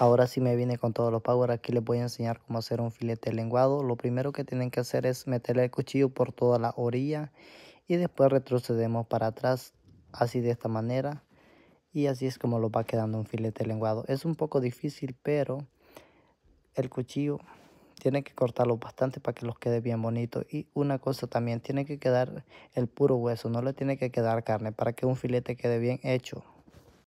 Ahora sí me viene con todos los power, aquí les voy a enseñar cómo hacer un filete lenguado. Lo primero que tienen que hacer es meterle el cuchillo por toda la orilla y después retrocedemos para atrás, así de esta manera. Y así es como lo va quedando un filete lenguado. Es un poco difícil, pero el cuchillo tiene que cortarlo bastante para que los quede bien bonito. Y una cosa también, tiene que quedar el puro hueso, no le tiene que quedar carne para que un filete quede bien hecho.